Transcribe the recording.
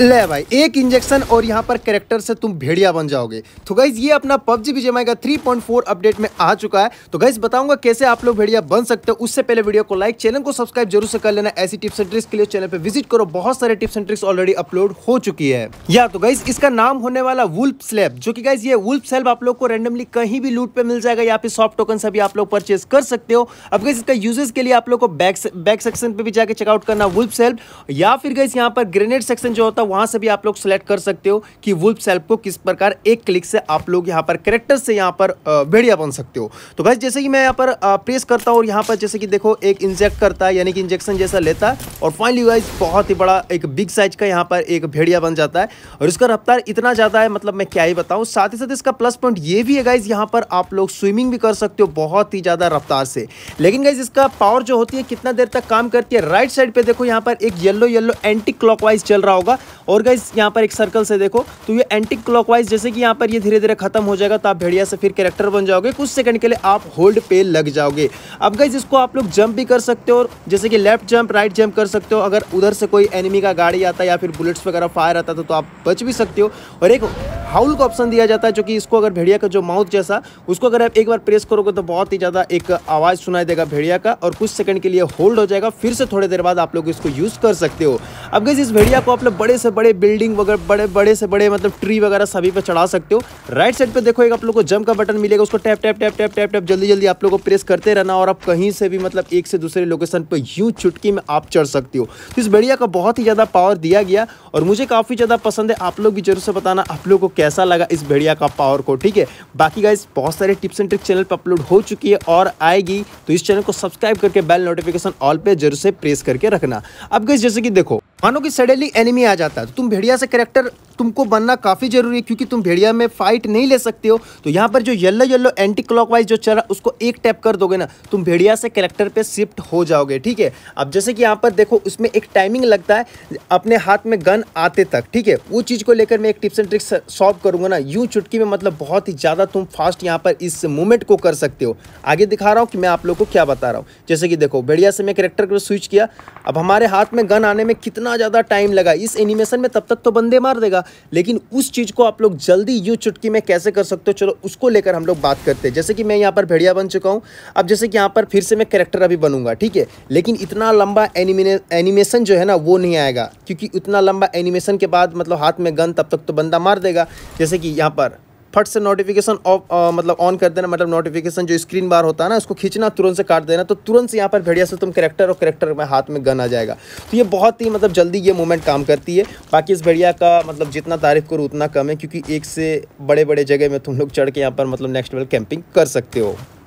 ले भाई एक इंजेक्शन और यहाँ पर कैरेक्टर से तुम भेड़िया बन जाओगे तो गाइज ये अपना पबजी विजय माइका 3.4 अपडेट में आ चुका है तो गाइज बताऊंगा कैसे आप लोग भेड़िया बन सकते हो उससे पहले वीडियो को लाइक चैनल को सब्सक्राइब जरूर से कर लेना ऐसी टिप्स एंड ट्रिक्स के लिए चैनल पर विजिट करो बहुत सारे tips and tricks already upload हो चुकी है या तो गाइज इसका नाम होने वाला वुल्फ स्लैब जो की गाइज ये वुल्फ स्लैब आप लोग को रेंडमली कहीं भी लूट पे मिल जाएगा या फिर सॉफ्ट टोकन से भी आप लोग परचेज कर सकते हो अब गाइज इसका यूजेस के लिए आप लोग को बैक सेक्शन पे भी जाकर चेकआउट करना वुल्फ सेल्फ या फिर गाइज यहाँ पर ग्रेनेड सेक्शन जो होता है वहां से भी आप लोग सेलेक्ट कर सकते हो कि वुल्फ सेल्फ को किस प्रकार एक क्लिक से आप लोग यहाँ पर करेक्टर से यहाँ पर भेड़िया बन सकते हो तो भाई जैसे कि मैं यहाँ पर प्रेस करता हूँ और यहाँ पर जैसे कि देखो एक इंजेक्ट करता है यानी कि इंजेक्शन जैसा लेता और फाइनली वाइज बहुत ही बड़ा एक बिग साइज का यहाँ पर एक भेड़िया बन जाता है और इसका रफ्तार इतना ज़्यादा है मतलब मैं क्या ही बताऊँ साथ ही साथ इसका प्लस पॉइंट ये भी है गाइज यहाँ पर आप लोग स्विमिंग भी कर सकते हो बहुत ही ज़्यादा रफ्तार से लेकिन गाइज इसका पावर जो होती है कितना देर तक काम करती है राइट साइड पर देखो यहाँ पर एक येल्लो येल्लो एंटी क्लॉक चल रहा होगा और गाइज यहाँ पर एक सर्कल से देखो तो ये एंटी क्लॉक जैसे कि यहाँ पर ये धीरे धीरे खत्म हो जाएगा तो आप भेड़िया से फिर कैरेक्टर बन जाओगे कुछ सेकंड के लिए आप होल्ड पे लग जाओगे अब गाइज इसको आप लोग जंप भी कर सकते हो और जैसे कि लेफ्ट जंप राइट जंप कर सकते हो अगर उधर से कोई एनिमी का गाड़ी आता है या फिर बुलेट्स वगैरह फायर आता था तो, तो आप बच भी सकते हो और एक हाउल का ऑप्शन दिया जाता है जो कि इसको अगर भेड़िया का जो माउथ जैसा उसको अगर आप एक बार प्रेस करोगे तो बहुत ही ज़्यादा एक आवाज़ सुनाई देगा भेड़िया का और कुछ सेकंड के लिए होल्ड हो जाएगा फिर से थोड़ी देर बाद आप लोग इसको यूज़ कर सकते हो अब गैस इस भेड़िया को आप लोग बड़े से बड़े बिल्डिंग वगैरह बड़े बड़े से बड़े मतलब ट्री वगैरह सभी पर चढ़ा सकते हो राइट साइड पर देखो एक आप लोग को जम का बटन मिलेगा उसको tap tap tap tap tap tap जल्दी जल्दी आप लोग को प्रेस करते रहना और आप कहीं से भी मतलब एक से दूसरे लोकेशन पर यूँ चुटकी में आप चढ़ सकते सकते हो तो इस बढ़िया का बहुत ही ज़्यादा पावर दिया गया और मुझे काफ़ी ज़्यादा पसंद है आप लोग भी जरूर से बताना आप लोग को कैसा लगा इस बढ़िया का पावर को ठीक है बाकी गाइज बहुत सारे टिप्स एंड ट्रिक चैनल पर अपलोड हो चुकी है और आएगी तो इस चैनल को सब्सक्राइब करके बेल नोटिफिकेशन ऑल पर जरूर से प्रेस करके रखना अब गई जैसे कि देखो मानो कि सडनली एनिमी आ जाता है तो तुम भेड़िया से करेक्टर तुमको बनना काफ़ी ज़रूरी है क्योंकि तुम भेड़िया में फाइट नहीं ले सकते हो तो यहाँ पर जो येल्लो येल्लो एंटी क्लॉक जो चल रहा उसको एक टैप कर दोगे ना तुम भेड़िया से करेक्टर पर शिफ्ट हो जाओगे ठीक है अब जैसे कि यहाँ पर देखो उसमें एक टाइमिंग लगता है अपने हाथ में गन आते तक ठीक है वो चीज़ को लेकर मैं एक टिप्स एंड ट्रिक्स सॉल्व करूँगा ना यूँ चुटकी में मतलब बहुत ही ज़्यादा तुम फास्ट यहाँ पर इस मूवमेंट को कर सकते हो आगे दिखा रहा हूँ कि मैं आप लोग को क्या बता रहा हूँ जैसे कि देखो भेड़िया से मैं करेक्टर को स्विच किया अब हमारे हाथ में गन आने में कितना ज़्यादा टाइम लगा इस एनिमेशन में तब तक तो बंदे मार देगा लेकिन उस चीज़ को आप लोग जल्दी यू चुटकी में कैसे कर सकते हो चलो उसको लेकर हम लोग बात करते हैं जैसे कि मैं यहाँ पर भेड़िया बन चुका हूँ अब जैसे कि यहाँ पर फिर से मैं करेक्टर अभी बनूंगा ठीक है लेकिन इतना लंबा एनिमेशन जो है ना वो नहीं आएगा क्योंकि इतना लंबा एनिमेशन के बाद मतलब हाथ में गन तब तक तो बंदा मार देगा जैसे कि यहाँ पर फट से नोटिफिकेशन ऑफ मतलब ऑन कर देना मतलब नोटिफिकेशन जो स्क्रीन बार होता है ना उसको खींचना तुरंत से काट देना तो तुरंत से यहाँ पर भेड़िया से तुम करेक्टर और करेक्टर में हाथ में गन आ जाएगा तो ये बहुत ही मतलब जल्दी ये मूवमेंट काम करती है बाकी इस भेड़िया का मतलब जितना तारीफ करो उतना कम है क्योंकि एक से बड़े बड़े जगह में तुम लोग चढ़ के यहाँ पर मतलब नेक्स्ट लेवल कैंपिंग कर सकते हो